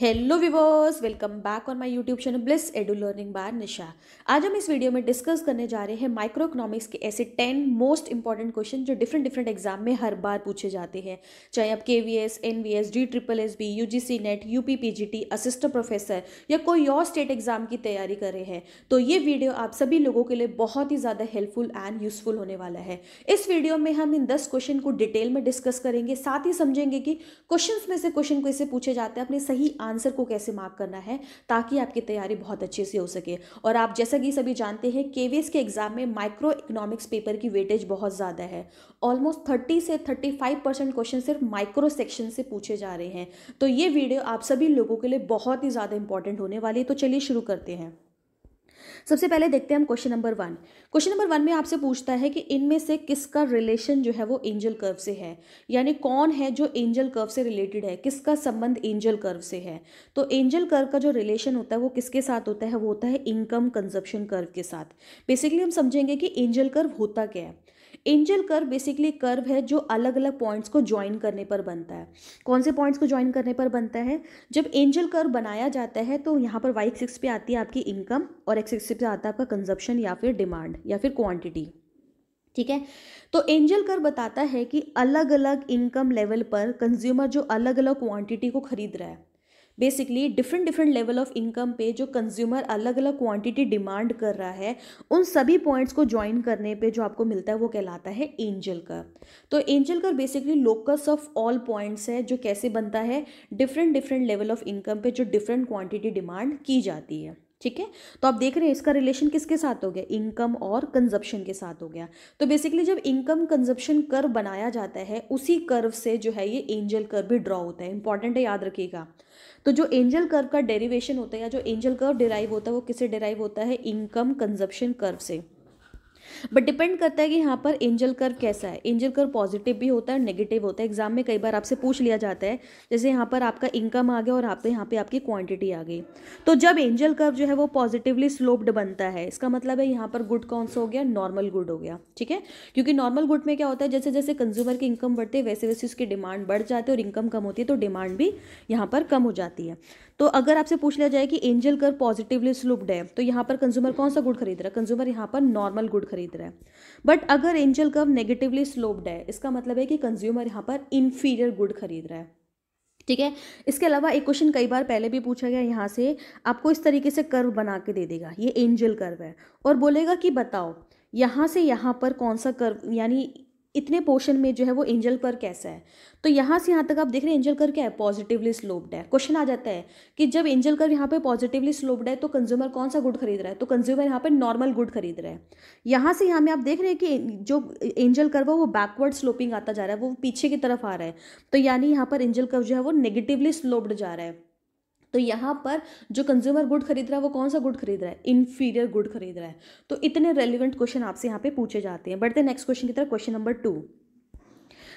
hello viewers welcome back on my YouTube channel Bliss Edu Learning बार निशा आज हम इस वीडियो में डिस्कस करने जा रहे हैं माइक्रो इकोनॉमिक्स के ऐसे टेन मोस्ट इंपॉर्टेंट क्वेश्चन जो डिफरेंट डिफरेंट एग्जाम में हर बार पूछे जाते हैं चाहे आप K V S N V S D triple S B U G C net U P P G T assistant professor या कोई और स्टेट एग्जाम की तैयारी कर रहे हैं तो ये वीडियो आप सभी लोगों के लिए बहुत ही ज़्यादा हेल्पफुल एंड यूजफुल होने वाला है इस वीडियो में हम इन दस क्वेश्चन को डिटेल में डिस्कस करेंगे साथ ही समझेंगे कि क्वेश्चन में से क्वेश्चन कैसे पूछे जाते हैं अपने सही आंसर को कैसे मार्क करना है ताकि आपकी तैयारी बहुत अच्छे से हो सके और आप जैसा कि सभी जानते हैं केवीएस के एग्जाम में माइक्रो इकोनॉमिक्स पेपर की वेटेज बहुत ज़्यादा है ऑलमोस्ट थर्टी से थर्टी फाइव परसेंट क्वेश्चन सिर्फ माइक्रो सेक्शन से पूछे जा रहे हैं तो ये वीडियो आप सभी लोगों के लिए बहुत ही ज़्यादा इंपॉर्टेंट होने वाली है तो चलिए शुरू करते हैं सबसे पहले देखते हैं हम question number one question number one में आपसे पूछता है कि इनमें से किसका रिलेशन जो है वो एंजल कर्व से है यानी कौन है जो एंजल कर्व से रिलेटेड है किसका संबंध एंजल कर्व से है तो एंजल कर्व का जो रिलेशन होता है वो किसके साथ होता है वो होता है इनकम कंजप्शन कर्व के साथ बेसिकली हम समझेंगे कि एंजल कर्व होता क्या है एंजल कर्व बेसिकली कर्व है जो अलग अलग पॉइंट्स को ज्वाइन करने पर बनता है कौन से पॉइंट्स को ज्वाइन करने पर बनता है जब एंजल कर्व बनाया जाता है तो यहाँ पर वाई एक्सिस पे आती है आपकी इनकम और एक्स एक्सिस पे आता है आपका कंजप्शन या फिर डिमांड या फिर क्वान्टिटी ठीक है तो एंजल कर बताता है कि अलग अलग इनकम लेवल पर कंज्यूमर जो अलग अलग क्वांटिटी को खरीद रहा है basically different different level of income पे जो कंज्यूमर अलग अलग क्वांटिटी डिमांड कर रहा है उन सभी पॉइंट्स को ज्वाइन करने पे जो आपको मिलता है वो कहलाता है एंजल कर तो एंजल कर basically locus of all points है जो कैसे बनता है different different level of income पे जो डिफरेंट क्वांटिटी डिमांड की जाती है ठीक है तो आप देख रहे हैं इसका रिलेशन किसके साथ हो गया इनकम और कंजप्शन के साथ हो गया तो बेसिकली जब इनकम कंजप्शन कर बनाया जाता है उसी कर्व से जो है ये एंजल कर्व भी ड्रॉ होता है इंपॉर्टेंट है याद रखिएगा तो जो एंजल कर्व का डेरिवेशन होता है या जो एंजल कर्व डिराइव होता है वो किससे डिराइव होता है इनकम कंजप्शन कर्व से बट डिपेंड करता है कि यहाँ पर एंजल कर्व कैसा है एंजल कर पॉजिटिव भी होता है नेगेटिव होता है एग्जाम में कई बार आपसे पूछ लिया जाता है जैसे यहाँ पर आपका इनकम आ गया और आप यहाँ पे आपकी क्वांटिटी आ गई तो जब एंजल कर्व जो है वो पॉजिटिवली स्लोप्ड बनता है इसका मतलब है यहाँ पर गुड कौन सा हो गया नॉर्मल गुड हो गया ठीक है क्योंकि नॉर्मल गुड में क्या होता है जैसे जैसे कंज्यूमर की इनकम बढ़ती है वैसे वैसे उसकी डिमांड बढ़ जाती है और इनकम कम होती है तो डिमांड भी यहाँ पर कम हो जाती है तो अगर आपसे पूछ लिया जाए कि एंजल कर पॉजिटिवली स्लूप्ड है तो यहाँ पर कंज्यूमर कौन सा गुड खरीद रहा है कंज्यूमर यहाँ पर नॉर्मल गुड खरीद रहा है बट अगर एंजल कर्व नेगेटिवली स्लोप्ड है इसका मतलब है कि कंज्यूमर यहाँ पर इन्फीरियर गुड खरीद रहा है ठीक है इसके अलावा एक क्वेश्चन कई बार पहले भी पूछा गया यहाँ से आपको इस तरीके से कर्व बना के दे देगा ये एंजल कर्व है और बोलेगा कि बताओ यहाँ से यहाँ पर कौन सा कर्व यानी इतने पोर्शन में जो है वो एंजल कर कैसा है तो यहाँ से यहाँ तक आप देख रहे हैं एंजल कर क्या है पॉजिटिवली स्लोप्ड है क्वेश्चन आ जाता है कि जब एंजल कर यहाँ पे पॉजिटिवली स्लोप्ड है तो कंज्यूमर कौन सा गुड खरीद रहा है तो कंज्यूमर यहाँ पे नॉर्मल गुड खरीद रहा है यहाँ से यहाँ में आप देख रहे हैं कि जो एंजल कर वो बैकवर्ड स्लोपिंग आता जा रहा है वो पीछे की तरफ आ रहा है तो यानी यहाँ पर एंजल कर जो है वो नेगेटिवली स्लोप्ड जा रहा है तो यहाँ पर जो कंज्यूमर गुड खरीद रहा है वो कौन सा गुड खरीद रहा है इन्फीरियर गुड खरीद रहा है तो इतने रेलिवेंट क्वेश्चन आपसे यहाँ पे पूछे जाते हैं बढ़ते नेक्स्ट क्वेश्चन की तरफ question number two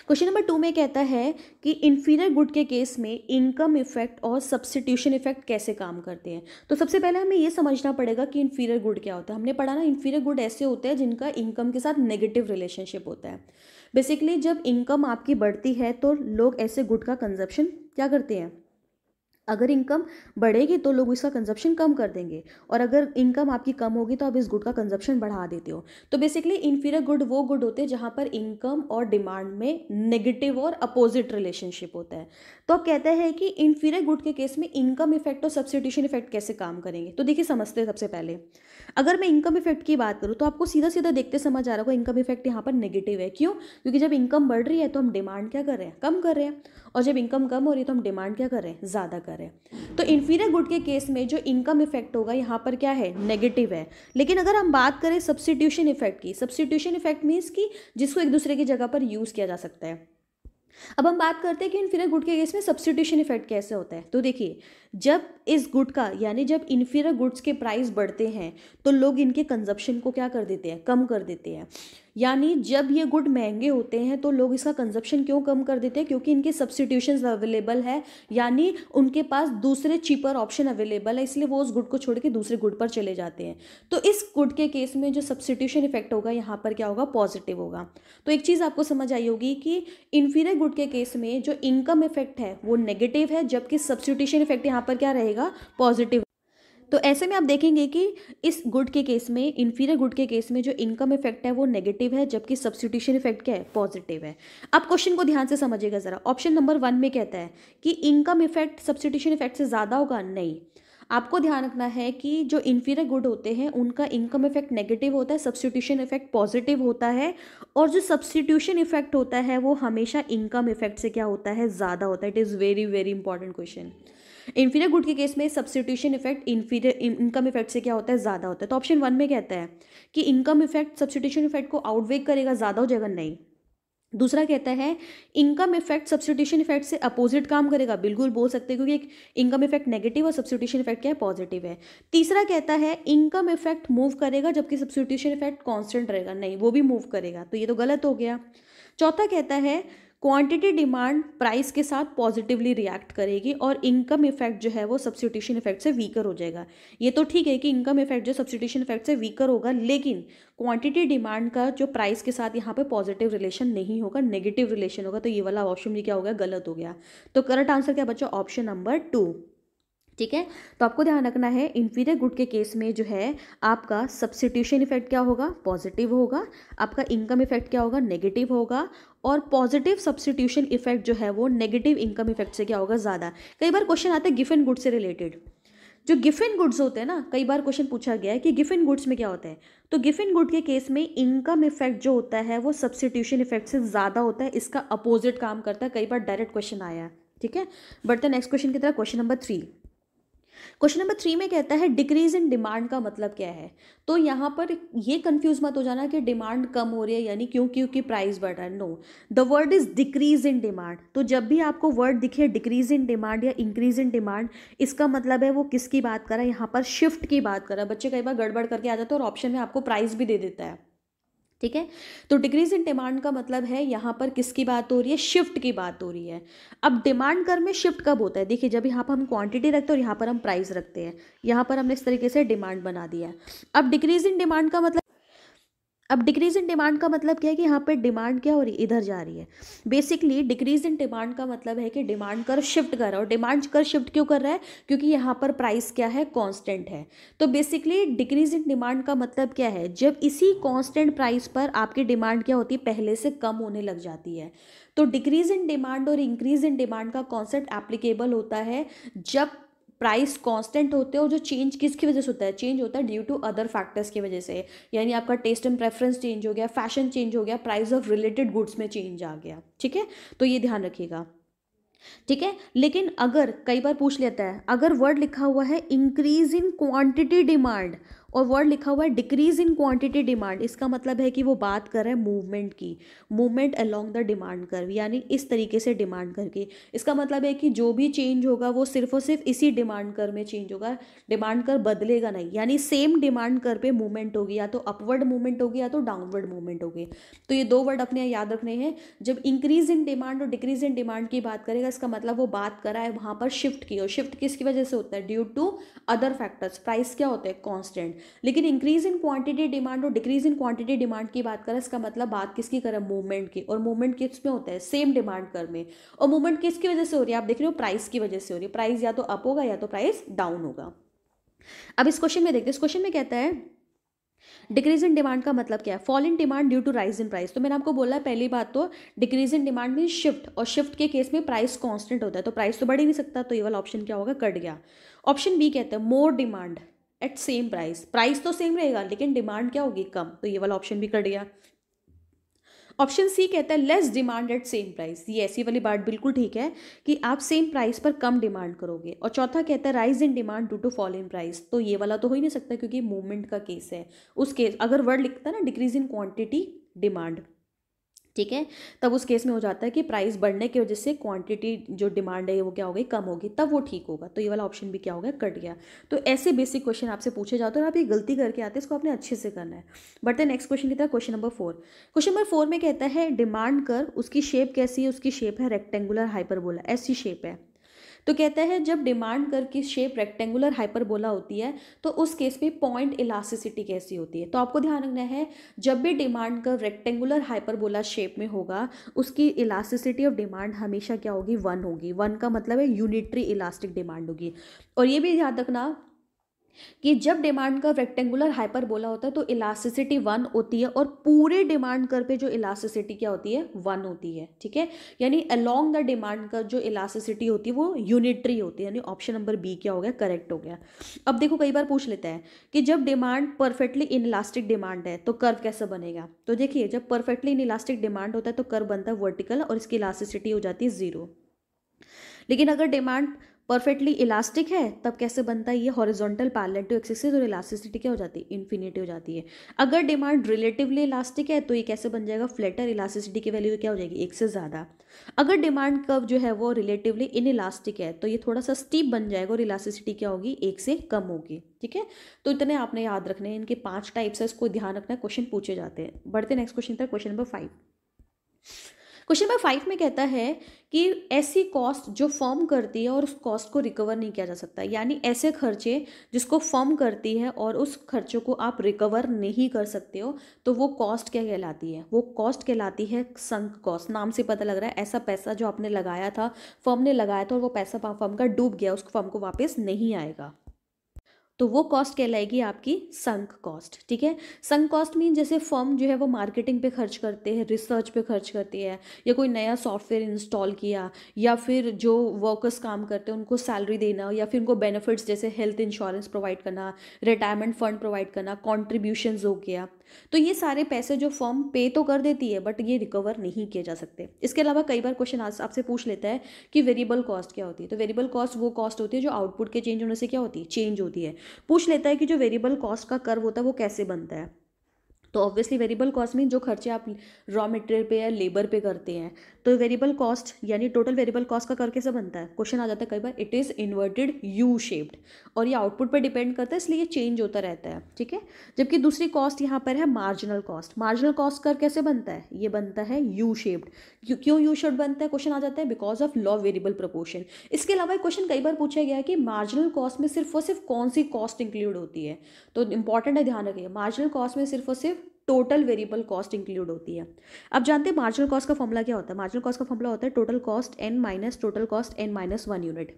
question number two में कहता है कि इन्फीरियर गुड के केस में इनकम इफेक्ट और सब्सटीट्यूशन इफेक्ट कैसे काम करते हैं तो सबसे पहले हमें यह समझना पड़ेगा कि इन्फीरियर गुड क्या होता है हमने पढ़ा ना इन्फीरियर गुड ऐसे होते हैं जिनका इनकम के साथ नेगेटिव रिलेशनशिप होता है बेसिकली जब इनकम आपकी बढ़ती है तो लोग ऐसे गुड का कंजप्शन क्या करते हैं अगर इनकम बढ़ेगी तो लोग इसका कंजप्शन कम कर देंगे और अगर इनकम आपकी कम होगी तो आप इस गुड का कंजप्शन बढ़ा देते हो तो बेसिकली इन्फीरियर गुड वो गुड होते हैं जहाँ पर इनकम और डिमांड में नेगेटिव और अपोजिट रिलेशनशिप होता है तो अब कहते हैं कि इन्फीरियर गुड के केस में इनकम इफेक्ट और सब्सिट्यूशन इफेक्ट कैसे काम करेंगे तो देखिए समझते हैं सबसे पहले अगर मैं इनकम इफेक्ट की बात करूँ तो आपको सीधा सीधा देखते समझ आ रहा होगा इनकम इफेक्ट यहाँ पर नेगेटिव है क्यों क्योंकि जब इनकम बढ़ रही है तो हम डिमांड क्या कर रहे हैं कम कर रहे हैं और जब इनकम कम हो रही है तो हम डिमांड क्या कर रहे हैं ज़्यादा कर रहे हैं है तो इन्फीरियर गुड के केस में जो इनकम इफेक्ट होगा यहाँ पर क्या है नेगेटिव है लेकिन अगर हम बात करें सब्सटीट्यूशन इफेक्ट की सब्सटीट्यूशन इफेक्ट मीन्स कि जिसको एक दूसरे की जगह पर यूज़ किया जा सकता है अब हम बात करते हैं कि इन्फीरियर गुड के केस में सब्सटीट्यूशन इफेक्ट कैसे होता है तो देखिए जब इस गुड का यानी जब इन्फीरियर गुड्स के प्राइस बढ़ते हैं तो लोग इनके कंजप्शन को क्या कर देते हैं कम कर देते हैं यानी जब ये गुड महंगे होते हैं तो लोग इसका कंजप्शन क्यों कम कर देते हैं क्योंकि इनके सब्सटीट्यूशन अवेलेबल है यानी उनके पास दूसरे चीपर ऑप्शन अवेलेबल है इसलिए वो उस गुड को छोड़ के दूसरे गुड पर चले जाते हैं तो इस गुड के केस में जो सब्सिट्यूशन इफेक्ट होगा यहाँ पर क्या होगा पॉजिटिव होगा तो एक चीज़ आपको समझ आई होगी कि इन्फीरियर गुड के केस में जो इनकम इफेक्ट है वो नेगेटिव है जबकि सब्सिट्यूशन इफेक्ट यहाँ यहाँ पर क्या रहेगा पॉजिटिव तो ऐसे में आप देखेंगे कि इस गुड के केस में इन्फीरियर गुड के केस में जो इनकम इफेक्ट है वो नेगेटिव है जबकि सब्सिट्यूशन इफेक्ट क्या है पॉजिटिव है अब क्वेश्चन को ध्यान से समझिएगा ज़रा ऑप्शन नंबर वन में कहता है कि इनकम इफेक्ट सब्सिट्यूशन इफेक्ट से ज़्यादा होगा नहीं आपको ध्यान रखना है कि जो इन्फीरियर गुड होते हैं उनका इनकम इफेक्ट नेगेटिव होता है सब्सिट्यूशन इफेक्ट पॉजिटिव होता है और जो सब्सिट्यूशन इफेक्ट होता है वो हमेशा इनकम इफेक्ट से क्या होता है ज़्यादा होता है it is very very important question inferior good के केस में substitution effect inferior income effect से क्या होता है ज़्यादा होता है तो ऑप्शन वन में कहता है कि इनकम इफेक्ट सब्सिट्यूशन इफेक्ट को आउटवे करेगा ज़्यादा हो जाएगा नहीं दूसरा कहता है इनकम इफेक्ट सब्सिट्यूशन इफेक्ट से अपोजिट काम करेगा बिल्कुल बोल सकते हैं क्योंकि इनकम इफेक्ट नेगेटिव और सब्सिट्यूशन इफेक्ट क्या है पॉजिटिव है तीसरा कहता है इनकम इफेक्ट मूव करेगा जबकि सब्सिट्यूशन इफेक्ट कांस्टेंट रहेगा नहीं वो भी मूव करेगा तो ये तो गलत हो गया चौथा कहता है क्वांटिटी डिमांड प्राइस के साथ पॉजिटिवली रिएक्ट करेगी और इनकम इफेक्ट जो है वो सब्सिट्यूशन इफेक्ट से वीकर हो जाएगा ये तो ठीक है कि इनकम इफेक्ट जो सब्सिट्यूशन इफेक्ट से वीकर होगा लेकिन क्वांटिटी डिमांड का जो प्राइस के साथ यहाँ पे पॉजिटिव रिलेशन नहीं होगा नेगेटिव रिलेशन होगा तो ये वाला ऑप्शन भी क्या हो गया गलत हो गया तो करंट आंसर क्या बच्चा ऑप्शन नंबर टू ठीक है तो आपको ध्यान रखना है इन्फीरियर गुड के केस में जो है आपका सब्सिट्यूशन इफेक्ट क्या होगा पॉजिटिव होगा आपका इनकम इफेक्ट क्या होगा नेगेटिव होगा और पॉजिटिव सब्सिट्यूशन इफेक्ट जो है वो नेगेटिव इनकम इफेक्ट से क्या होगा ज़्यादा कई बार क्वेश्चन आते हैं गिफिन गुड से रिलेटेड जो गिफिन गुड्स होते हैं ना कई बार क्वेश्चन पूछा गया है कि गिफिन गुड्स में क्या होता है तो गिफिन गुड के केस में इनकम इफेक्ट जो होता है वो सब्सिट्यूशन इफेक्ट से ज़्यादा होता है इसका अपोजिट काम करता है कई बार डायरेक्ट क्वेश्चन आया है ठीक है बढ़ते नेक्स्ट क्वेश्चन की तरह question number three question number three में कहता है डिक्रीज इन डिमांड का मतलब क्या है तो यहाँ पर ये कंफ्यूज मत हो जाना कि डिमांड कम हो रही है यानी क्यों क्योंकि प्राइस बढ़ रहा है no the word is decrease in demand तो जब भी आपको वर्ड दिखे डिक्रीज इन डिमांड या इंक्रीज इन डिमांड इसका मतलब है वो किसकी बात करा यहाँ पर शिफ्ट की बात करा बच्चे कई बार गड़बड़ करके आ जाते हैं और ऑप्शन में आपको प्राइस भी दे देता है ठीक है तो डिक्रीज इन डिमांड का मतलब है यहाँ पर किसकी बात हो रही है शिफ्ट की बात हो रही है अब डिमांड कर में शिफ्ट कब होता है देखिए जब यहाँ पर हम क्वांटिटी रखते हैं और यहाँ पर हम प्राइस रखते हैं यहाँ पर हमने इस तरीके से डिमांड बना दिया है अब डिक्रीज इन डिमांड का मतलब अब डिक्रीज इन डिमांड का मतलब क्या है कि यहाँ पे डिमांड क्या हो रही है इधर जा रही है बेसिकली डिक्रीज इन डिमांड का मतलब है कि डिमांड कर शिफ्ट कर रहा है और डिमांड कर शिफ्ट क्यों कर रहा है क्योंकि यहाँ पर प्राइस क्या है कांस्टेंट है तो बेसिकली डिक्रीज इन डिमांड का मतलब क्या है जब इसी कॉन्स्टेंट प्राइस पर आपकी डिमांड क्या होती है पहले से कम होने लग जाती है तो डिक्रीज इन डिमांड और इंक्रीज इन डिमांड का कॉन्सेप्ट एप्लीकेबल होता है जब प्राइस कांस्टेंट होते हैं और जो चेंज किसकी वजह से होता है चेंज होता है ड्यू टू अदर फैक्टर्स की वजह से यानी आपका टेस्ट एंड प्रेफरेंस चेंज हो गया फैशन चेंज हो गया प्राइस ऑफ रिलेटेड गुड्स में चेंज आ गया ठीक है तो ये ध्यान रखिएगा ठीक है लेकिन अगर कई बार पूछ लेता है अगर वर्ड लिखा हुआ है इंक्रीज इन क्वांटिटी डिमांड और वर्ड लिखा हुआ है डिक्रीज इन क्वांटिटी डिमांड इसका मतलब है कि वो बात कर रहे हैं मूवमेंट की मूवमेंट अलोंग द डिमांड कर यानी इस तरीके से डिमांड करके इसका मतलब है कि जो भी चेंज होगा वो सिर्फ और सिर्फ इसी डिमांड कर में चेंज होगा डिमांड कर बदलेगा नहीं यानी सेम डिमांड कर पे मूवमेंट होगी या तो अपवर्ड मूवमेंट होगी या तो डाउनवर्ड मूवमेंट होगी तो ये दो वर्ड अपने याद रखने हैं जब इंक्रीज इन डिमांड और डिक्रीज इन डिमांड की बात करेगा इसका मतलब वो बात करा है वहाँ पर शिफ्ट की और शिफ्ट किसकी वजह से होता है due to other factors price क्या होता है कॉन्स्टेंट लेकिन इंक्रीज इन क्वांटिटी डिमांड और डिक्रीज इन क्वांटिटी डिमांड की बात करें इसका मतलब बात किसकी करें मूवमेंट की और मूवमेंट किस में होता है सेम डिमांड कर में और मूवमेंट किसकी वजह से हो रही है आप देख रहे हो प्राइस की वजह से हो रही है प्राइस या तो अप होगा या तो प्राइस डाउन होगा अब इस क्वेश्चन में देखते हैं इस क्वेश्चन में कहता है डिक्रीज इन डिमांड का मतलब क्या है fall in demand due to rise in price तो मैंने आपको बोला है पहली बात तो डिक्रीज इन डिमांड में शिफ्ट और शिफ्ट के केस में प्राइस कांस्टेंट होता है तो प्राइस तो बढ़ ही नहीं सकता तो ये वाला ऑप्शन क्या होगा कट गया ऑप्शन बी कहते हैं more demand at same price price तो सेम रहेगा लेकिन डिमांड क्या होगी कम तो ये वाला ऑप्शन भी कट गया ऑप्शन सी कहता है less demand at same price ये ऐसी वाली बात बिल्कुल ठीक है कि आप सेम प्राइस पर कम डिमांड करोगे और चौथा कहता है rise in demand due to fall in price तो ये वाला तो हो ही नहीं सकता क्योंकि मूवमेंट का केस है उस केस अगर वर्ड लिखता ना डिक्रीज इन क्वांटिटी डिमांड ठीक है तब उस केस में हो जाता है कि प्राइस बढ़ने की वजह से क्वांटिटी जो डिमांड है वो क्या हो गई कम होगी तब वो ठीक होगा तो ये वाला ऑप्शन भी क्या होगा कट गया तो ऐसे बेसिक क्वेश्चन आपसे पूछे जाते हैं और आप ये गलती करके आते हैं इसको आपने अच्छे से करना है बट नेक्स्ट क्वेश्चन कहता है question number four question number four में कहता है डिमांड कर उसकी शेप कैसी है उसकी शेप है रेक्टेंगुलर हाइपरबोला ऐसी शेप है तो कहता है जब डिमांड कर्व की शेप रेक्टेंगुलर हाइपरबोला होती है तो उस केस में पॉइंट इलास्टिसिटी कैसी होती है तो आपको ध्यान रखना है जब भी demand curve rectangular hyperbola shape में होगा उसकी इलास्टिसिटी ऑफ डिमांड हमेशा क्या होगी वन होगी वन का मतलब है यूनिटरी इलास्टिक डिमांड होगी और ये भी याद रखना कि जब डिमांड कर्व रेक्टेंगुलर हाइपर बोला होता है तो इलास्टिसिटी वन होती है और पूरे डिमांड कर्व पे जो इलास्टिसिटी क्या होती है वन होती है ठीक है यानी अलोंग द डिमांड कर्व जो इलास्टिसिटी होती है वो यूनिटरी होती है यानी ऑप्शन नंबर बी क्या हो गया करेक्ट हो गया अब देखो कई बार पूछ लेता है कि जब demand perfectly inelastic demand है तो कर्व कैसे बनेगा तो देखिए जब परफेक्टली इन इलास्टिक डिमांड होता है तो कर्व बनता है वर्टिकल और इसकी इलास्टिसिटी हो जाती है जीरो लेकिन अगर डिमांड परफेक्टली इलास्टिक है तब कैसे बनता है ये हॉरिजॉन्टल पैलेट टू एक्सेसिस और इलास्टिसिटी क्या हो जाती है इन्फिनिटी हो जाती है अगर डिमांड रिलेटिवली इलास्टिक है तो ये कैसे बन जाएगा फ्लेटर इलास्टिसिटी की वैल्यू क्या हो जाएगी एक से ज़्यादा अगर डिमांड कर्व जो है वो रिलेटिवली इन इलास्टिक है तो ये थोड़ा सा स्टीप बन जाएगा और इलास्टिसिटी क्या होगी एक से कम होगी ठीक है तो इतने आपने याद रखने हैं इनके पाँच टाइप्स है इसको ध्यान रखना क्वेश्चन पूछे जाते हैं बढ़ते नेक्स्ट क्वेश्चन था question number five question number five में कहता है कि ऐसी कॉस्ट जो फॉर्म करती है और उस कॉस्ट को रिकवर नहीं किया जा सकता यानी ऐसे खर्चे जिसको फॉर्म करती है और उस खर्चों को आप रिकवर नहीं कर सकते हो तो वो कॉस्ट क्या कहलाती है वो कॉस्ट कहलाती है संक कॉस्ट नाम से पता लग रहा है ऐसा पैसा जो आपने लगाया था फर्म ने लगाया था और वो पैसा फर्म का डूब गया उस फर्म को वापस नहीं आएगा तो वो कॉस्ट कहलाएगी आपकी संक कॉस्ट ठीक है संक कॉस्ट मीन जैसे फर्म जो है वो मार्केटिंग पे खर्च करते हैं रिसर्च पे खर्च करती है या कोई नया सॉफ्टवेयर इंस्टॉल किया या फिर जो वर्कर्स काम करते हैं उनको सैलरी देना या फिर उनको बेनिफिट्स जैसे हेल्थ इंश्योरेंस प्रोवाइड करना रिटायरमेंट फंड प्रोवाइड करना कॉन्ट्रीब्यूशन हो गया तो ये सारे पैसे जो फर्म पे तो कर देती है बट ये रिकवर नहीं किए जा सकते इसके अलावा कई बार क्वेश्चन आपसे पूछ लेता है कि वेरिएबल कॉस्ट क्या होती है तो वेरिएबल कॉस्ट वो कॉस्ट होती है जो आउटपुट के चेंज होने से क्या होती है चेंज होती है पूछ लेता है कि जो वेरिएबल कॉस्ट का कर्व होता है वो कैसे बनता है तो ऑब्वियसली वेरिएबल कॉस्ट में जो खर्चे आप रॉ मटेरियल पे या लेबर पे करते हैं तो वेरिएबल कॉस्ट यानी टोटल वेरिएबल कॉस्ट का करके से बनता है क्वेश्चन आ जाता है कई बार it is inverted U shaped और ये आउटपुट पर डिपेंड करता है इसलिए ये चेंज होता रहता है ठीक है जबकि दूसरी कॉस्ट यहाँ पर है मार्जिनल कॉस्ट मार्जिनल कॉस्ट कर कैसे बनता है ये बनता है यू शेप्ड क्यों यू शेप्ड बनता है क्वेश्चन आ जाता है because of law variable proportion इसके अलावा क्वेश्चन कई बार पूछा गया है कि मार्जिनल कॉस्ट में सिर्फ और सिर्फ कौन सी कॉस्ट इंक्लूड होती है तो इंपॉर्टेंट है ध्यान रखिए मार्जिनल कॉस्ट में सिर्फ और सिर्फ टोटल वेरिएबल कॉस्ट इंक्लूड होती है अब जानते हैं मार्जिनल कॉस्ट का फॉर्मूला क्या होता है मार्जिनल कॉस्ट का फॉर्मूला होता है total cost N minus total cost N minus one unit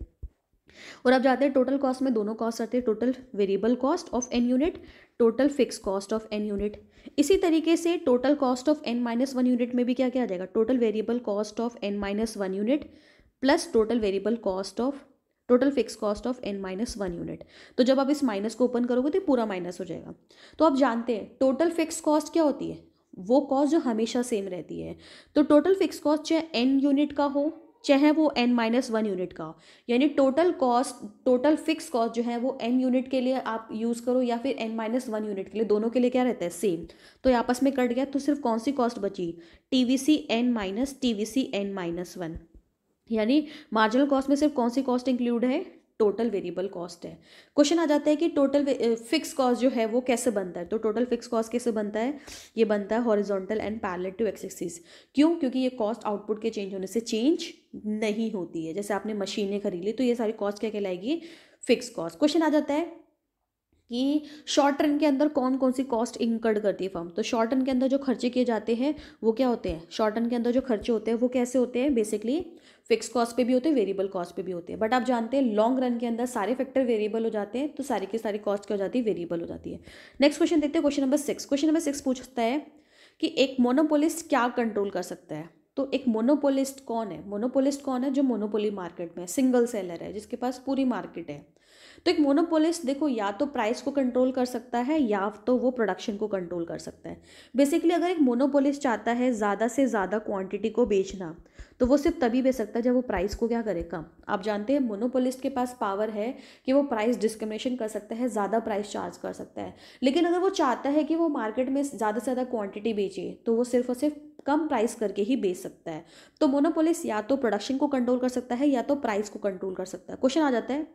और अब जाते हैं टोटल कॉस्ट में दोनों कॉस्ट आते हैं total variable cost of N unit total fix cost of N unit इसी तरीके से total cost of N minus one unit में भी क्या क्या आ जाएगा total variable cost of N minus one unit plus total variable cost of total fix cost of N minus one unit तो जब आप इस माइनस को ओपन करोगे तो पूरा माइनस हो जाएगा तो आप जानते हैं टोटल फिक्स कॉस्ट क्या होती है वो कॉस्ट जो हमेशा सेम रहती है तो टोटल फिक्स कॉस्ट चाहे एन यूनिट का हो चाहे वो एन माइनस वन यूनिट का हो यानी total cost total fix cost जो है वो एन यूनिट के लिए आप यूज़ करो या फिर एन माइनस वन यूनिट के लिए दोनों के लिए क्या रहता है सेम तो ये आपस में कट गया तो सिर्फ कौन सी कॉस्ट बची T V C N minus T V C N minus one यानी मार्जिनल कॉस्ट में सिर्फ कौन सी कॉस्ट इंक्लूड है टोटल वेरिएबल कॉस्ट है क्वेश्चन आ जाता है कि टोटल फिक्स कॉस्ट जो है वो कैसे बनता है तो टोटल फिक्स कॉस्ट कैसे बनता है ये बनता है horizontal and parallel to axis क्यों क्योंकि ये कॉस्ट आउटपुट के चेंज होने से चेंज नहीं होती है जैसे आपने मशीनें खरीद ली तो ये सारी कॉस्ट क्या कहलाएगी फिक्स कॉस्ट क्वेश्चन आ जाता है कि शॉर्ट टर्म के अंदर कौन कौन सी कॉस्ट इंकर्ड करती है फर्म तो शॉर्ट टर्म के अंदर जो खर्चे किए जाते हैं वो क्या होते हैं शॉर्ट टर्म के अंदर जो खर्चे होते हैं वो कैसे होते हैं बेसिकली फिक्स कॉस्ट पे भी होते हैं वेरिएबल कॉस्ट पे भी होते हैं बट आप जानते हैं लॉन्ग रन के अंदर सारे फैक्टर वेरिएबल हो जाते हैं तो सारी की सारी कॉस्ट क्या हो जाती है वेरिएबल हो जाती है नेक्स्ट क्वेश्चन देखते हैं question number six question number six पूछता है कि एक मोनोपोलिस्ट क्या कंट्रोल कर सकता है तो एक मोनोपोलिस्ट कौन है मोनोपोलिस्ट कौन है जो मोनोपोली मार्केट में सिंगल सेलर है जिसके पास पूरी मार्केट है तो एक मोनोपोलिस्ट देखो या तो प्राइस को कंट्रोल कर सकता है या तो वो प्रोडक्शन को कंट्रोल कर सकता है बेसिकली अगर एक मोनोपोलिस्ट चाहता है ज़्यादा से ज़्यादा क्वांटिटी को बेचना तो वो सिर्फ तभी बेच सकता है जब वो प्राइस को क्या करे कम आप जानते हैं मोनोपोलिस्ट के पास पावर है कि वो प्राइस डिस्क्रमिनेशन कर सकता है ज़्यादा प्राइस चार्ज कर सकता है लेकिन अगर वो चाहता है कि वो मार्केट में ज़्यादा से ज़्यादा क्वांटिटी बेचे तो वो सिर्फ और सिर्फ कम प्राइस करके ही बेच सकता है तो मोनोपोलिस या तो प्रोडक्शन को कंट्रोल कर सकता है या तो प्राइस को कंट्रोल कर सकता है क्वेश्चन आ जाता है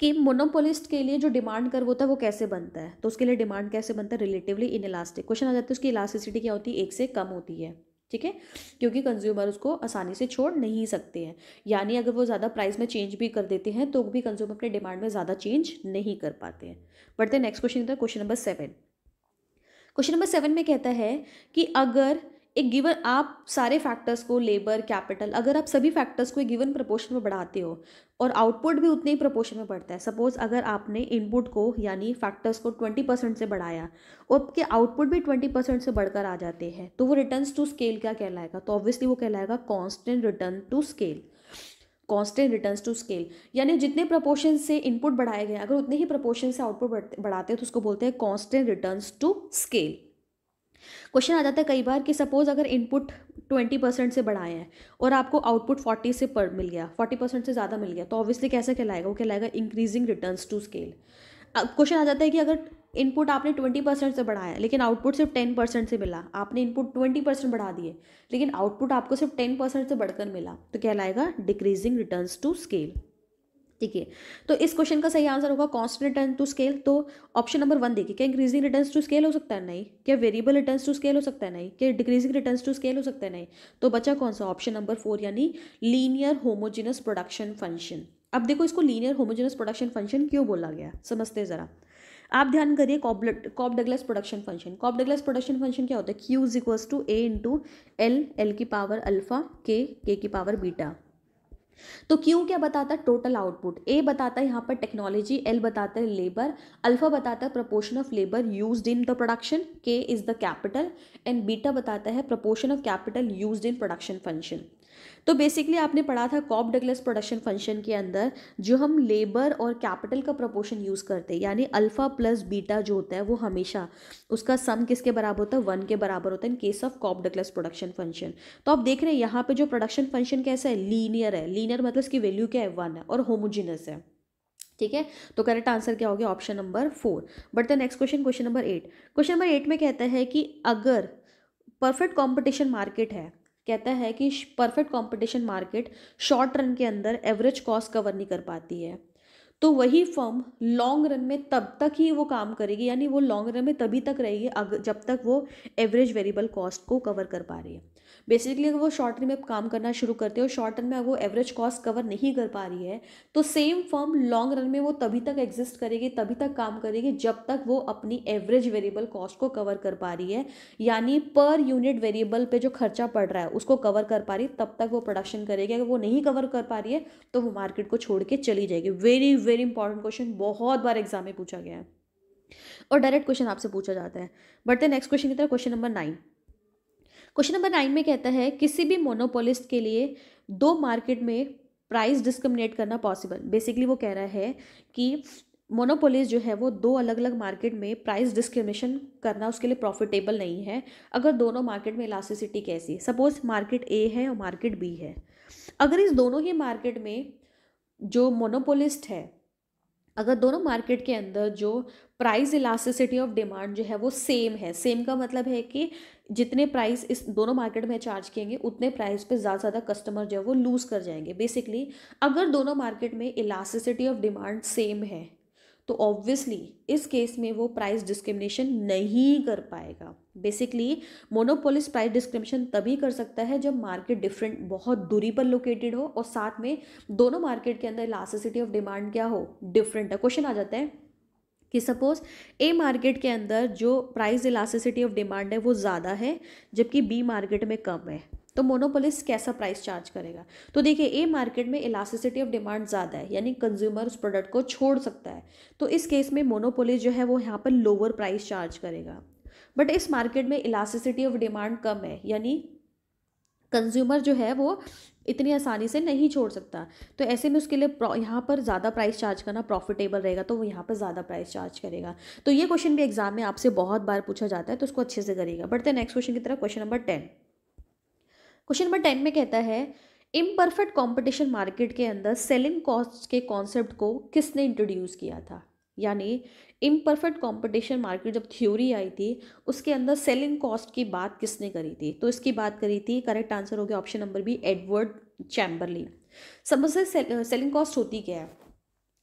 कि मोनोपोलिस्ट के लिए जो डिमांड कर्व होता है वो कैसे बनता है तो उसके लिए डिमांड कैसे बनता है रिलेटिवली इन इलास्टिक क्वेश्चन आ जाता है उसकी इलास्टिसिटी क्या होती है एक से कम होती है ठीक है क्योंकि कंज्यूमर उसको आसानी से छोड़ नहीं सकते हैं यानी अगर वो ज़्यादा प्राइस में चेंज भी कर देते हैं तो भी कंज्यूमर अपने डिमांड में ज़्यादा चेंज नहीं कर पाते हैं बढ़ते next question question number seven question number seven में कहता है कि अगर एक गिवन आप सारे फैक्टर्स को लेबर कैपिटल अगर आप सभी फैक्टर्स को एक गिवन प्रपोर्शन में बढ़ाते हो और आउटपुट भी उतने ही प्रपोर्शन में बढ़ता है सपोज़ अगर आपने इनपुट को यानी फैक्टर्स को ट्वेंटी परसेंट से बढ़ाया और आपके आउटपुट भी ट्वेंटी परसेंट से बढ़कर आ जाते हैं तो वो रिटर्न टू स्केल क्या कहलाएगा तो ऑब्वियसली वो कहलाएगा constant return to scale constant return to scale यानी जितने प्रपोर्शन से इनपुट बढ़ाए गए अगर उतने ही प्रपोर्शन से आउटपुट बढ़ाते हैं तो उसको बोलते हैं constant return to scale question आ जाता है कई बार कि सपोज़ अगर इनपुट ट्वेंटी परसेंट से बढ़ाए हैं और आपको आउटपुट फोर्टी से पर मिल गया फोर्टी परसेंट से ज़्यादा मिल गया तो ऑब्वियसली कैसे कहलाएगा वो कहलाएगा इंक्रीजिंग रिटर्न टू स्केल अब क्वेश्चन आ जाता है कि अगर इनपुट आपने ट्वेंटी परसेंट से बढ़ाया लेकिन आउटपुट सिर्फ टेन परसेंट से मिला आपने इनपुट ट्वेंटी परसेंट बढ़ा दिए लेकिन आउटपुट आपको सिर्फ टेन परसेंट से बढ़कर मिला तो कहलाएगा डिक्रीजिंग रिटर्न टू स्केल ठीक है तो इस क्वेश्चन का सही आंसर होगा कॉन्स्टेंट रिटर्न टू स्केल तो ऑप्शन नंबर वन देखिए क्या इंक्रीजिंग रिटर्न टू स्केल हो सकता है नहीं क्या वेरिएबल रिटर्न टू स्केल हो सकता है नहीं क्या डिक्रीजिंग रिटर्न टू स्केल हो सकता है नहीं तो बचा कौन सा ऑप्शन नंबर फोर यानी लीनियर होमोजिनस प्रोडक्शन फंक्शन अब देखो इसको लीनियर होमोजिनस प्रोडक्शन फंक्शन क्यों बोला गया समझते ज़रा आप ध्यान करिए Cobb Douglas production function Cobb Douglas production function क्या होता है Q equals to A into L L की पावर अल्फा के के की पावर बीटा तो क्यू क्या बताता है टोटल आउटपुट ए बताता है यहाँ पर टेक्नोलॉजी एल बताता है लेबर अल्फा बताता है proportion of labour use in the production K is the capital and beta बताता है proportion of capital use in production function तो बेसिकली आपने पढ़ा था कॉप डगलस प्रोडक्शन फंक्शन के अंदर जो हम लेबर और कैपिटल का प्रपोर्शन यूज़ करते हैं यानी अल्फ़ा प्लस बीटा जो होता है वो हमेशा उसका सम किसके बराबर होता है वन के बराबर होता है in case of Cobb Douglas production function तो आप देख रहे हैं यहाँ पर जो प्रोडक्शन फंक्शन कैसा है लीनियर है लीनियर मतलब इसकी वैल्यू क्या है वन है और होमोजिनस है ठीक है तो करेक्ट आंसर क्या हो गया option number four but the next question question number eight question number eight में कहता है कि अगर परफेक्ट कंपटीशन मार्केट है कहता है कि perfect competition market short run के अंदर एवरेज कॉस्ट कवर नहीं कर पाती है तो वही फर्म लॉन्ग रन में तब तक ही वो काम करेगी यानी वो लॉन्ग रन में तभी तक रहेगी जब तक वो एवरेज वेरिएबल कॉस्ट को कवर कर पा रही है बेसिकली अगर वो शॉर्ट टर्म में काम करना शुरू करते हैं और शॉर्ट टर्म में वो एवरेज कॉस्ट कवर नहीं कर पा रही है तो सेम फर्म लॉन्ग रन में वो तभी तक एग्जिस्ट करेगी तभी तक काम करेगी जब तक वो अपनी एवरेज वेरिएबल कॉस्ट को कवर कर पा रही है यानी पर यूनिट वेरिएबल पे जो खर्चा पड़ रहा है उसको कवर कर पा रही है तब तक वो प्रोडक्शन करेगी अगर वो नहीं कवर कर पा रही है तो वो मार्केट को छोड़ के चली जाएगी वेरी वेरी इंपॉर्टेंट क्वेश्चन बहुत बार एग्जाम में पूछा गया है और डायरेक्ट क्वेश्चन आपसे पूछा जाता है बढ़ते नेक्स्ट क्वेश्चन की तरह question number nine question number nine में कहता है किसी भी मोनोपोलिस्ट के लिए दो मार्केट में प्राइस डिस्क्रिमिनेट करना पॉसिबल बेसिकली वो कह रहा है कि मोनोपोलिस जो है वो दो अलग अलग मार्केट में प्राइस डिस्क्रिमिनेशन करना उसके लिए प्रॉफिटेबल नहीं है अगर दोनों मार्केट में इलास्टिसिटी कैसी सपोज मार्केट ए है और मार्केट बी है अगर इस दोनों ही मार्केट में जो मोनोपोलिस्ट है अगर दोनों मार्केट के अंदर जो प्राइस इलास्टिसिटी ऑफ डिमांड जो है वो सेम है सेम का मतलब है कि जितने प्राइस इस दोनों मार्केट में चार्ज किएंगे उतने प्राइस पे ज़्यादा से ज़्यादा कस्टमर जो है वो लूज़ कर जाएंगे बेसिकली अगर दोनों मार्केट में इलास्टिसिटी ऑफ डिमांड सेम है तो ऑब्वियसली इस केस में वो प्राइस डिस्क्रिमिनेशन नहीं कर पाएगा बेसिकली मोनोपोलिस प्राइस डिस्क्रिमिनेशन तभी कर सकता है जब मार्केट डिफरेंट बहुत दूरी पर लोकेटेड हो और साथ में दोनों मार्केट के अंदर इलास्टिसिटी ऑफ डिमांड क्या हो डिफरेंट है क्वेश्चन आ जाता है कि सपोज ए मार्केट के अंदर जो प्राइस इलास्टिसिटी ऑफ डिमांड है वो ज़्यादा है जबकि बी मार्केट में कम है तो मोनोपोलिस कैसा प्राइस चार्ज करेगा तो देखिए ए मार्केट में इलास्टिसिटी ऑफ डिमांड ज़्यादा है यानी कंज्यूमर उस प्रोडक्ट को छोड़ सकता है तो इस केस में मोनोपोलिस जो है वो यहाँ पर लोअर प्राइस चार्ज करेगा बट इस मार्केट में इलास्टिसिटी ऑफ डिमांड कम है यानी कंज्यूमर जो है वो इतनी आसानी से नहीं छोड़ सकता तो ऐसे में उसके लिए यहाँ पर ज़्यादा प्राइस चार्ज करना प्रॉफिटेबल रहेगा तो वो यहाँ पर ज़्यादा प्राइस चार्ज करेगा तो ये क्वेश्चन भी एग्जाम में आपसे बहुत बार पूछा जाता है तो उसको अच्छे से करेगा बढ़ते नेक्स्ट क्वेश्चन की तरफ question number ten question number ten में कहता है इम्परफेक्ट कंपटीशन मार्केट के अंदर सेलिंग कॉस्ट के कॉन्सेप्ट को किसने इंट्रोड्यूस किया था यानी इम्परफेक्ट कंपटीशन मार्केट जब थ्योरी आई थी उसके अंदर सेलिंग कॉस्ट की बात किसने करी थी तो इसकी बात करी थी करेक्ट आंसर हो गया option number B Edward Chamberlin समझ से सेलिंग कॉस्ट होती क्या है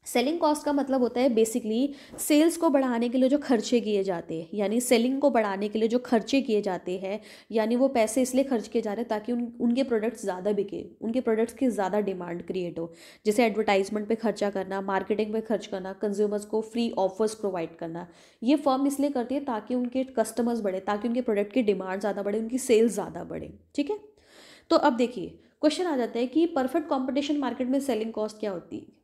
सेलिंग कॉस्ट का मतलब होता है बेसिकली सेल्स को बढ़ाने के लिए जो खर्चे किए जाते हैं यानी सेलिंग को बढ़ाने के लिए जो खर्चे किए जाते हैं यानी वो पैसे इसलिए खर्च किए जा रहे हैं ताकि उन उनके प्रोडक्ट्स ज़्यादा बिके उनके प्रोडक्ट्स की ज़्यादा डिमांड क्रिएट हो जैसे एडवर्टाइजमेंट पे खर्चा करना मार्केटिंग पे खर्च करना कंज्यूमर्स को फ्री ऑफर्स प्रोवाइड करना ये फर्म इसलिए करती है ताकि उनके कस्टमर्स बढ़े ताकि उनके प्रोडक्ट की डिमांड ज़्यादा बढ़े उनकी सेल्स ज़्यादा बढ़े ठीक है तो अब देखिए क्वेश्चन आ जाता है कि परफेक्ट कॉम्पिटिशन मार्केट में सेलिंग कॉस्ट क्या होती है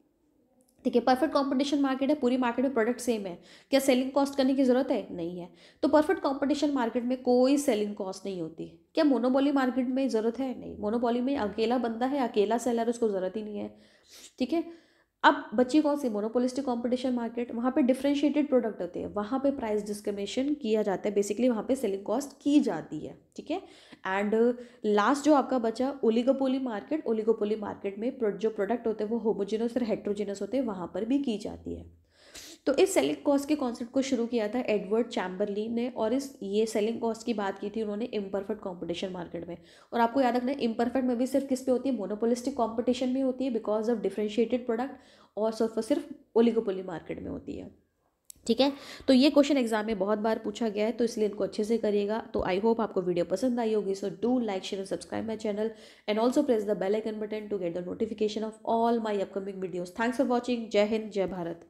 देखिए परफेक्ट कंपटीशन मार्केट है पूरी मार्केट में प्रोडक्ट सेम है क्या सेलिंग कॉस्ट करने की ज़रूरत है नहीं है तो परफेक्ट कंपटीशन मार्केट में कोई सेलिंग कॉस्ट नहीं होती क्या मोनोपोली मार्केट में ज़रूरत है नहीं मोनोपोली में अकेला बंदा है अकेला सेलर उसको ज़रूरत ही नहीं है ठीक है अब बच्चे कौन सी मोनोपोलिस्टिक कंपटीशन मार्केट वहाँ पे डिफ्रेंशिएटेड प्रोडक्ट होते हैं वहाँ पे प्राइस डिस्क्रिमिनेशन किया जाता है बेसिकली वहाँ पे सेलिंग कॉस्ट की जाती है ठीक है एंड लास्ट जो आपका बचा ओलिगोपोली मार्केट ओलिगोपोली मार्केट में जो प्रोडक्ट होते हैं वो होमोजिनस और हेट्रोजिनस होते हैं वहाँ पर भी की जाती है तो इस सेलिंग कॉस्ट के कॉन्सेप्ट को शुरू किया था एडवर्ड चैम्बरली ने और इस ये सेलिंग कॉस्ट की बात की थी उन्होंने इम्परफेक्ट कॉम्पिटिशन मार्केट में और आपको याद रखना इम्परफेक्ट में भी सिर्फ किस पे होती है मोनोपोलिस्टिक कॉम्पिटिशन भी होती है बिकॉज ऑफ डिफ्रेंशिएटेड प्रोडक्ट और सिर्फ सिर्फ ओलिगोपोली मार्केट में होती है ठीक है तो ये क्वेश्चन एग्जाम में बहुत बार पूछा गया है तो इसलिए इनको अच्छे से करिएगा तो आई होप आपको वीडियो पसंद आई होगी so do like share and subscribe my channel and also press the bell icon button to get the notification of all my upcoming videos thanks for watching जय हिंद जय भारत